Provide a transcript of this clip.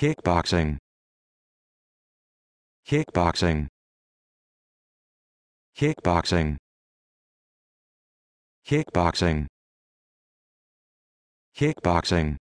kickboxing kickboxing kickboxing kickboxing kickboxing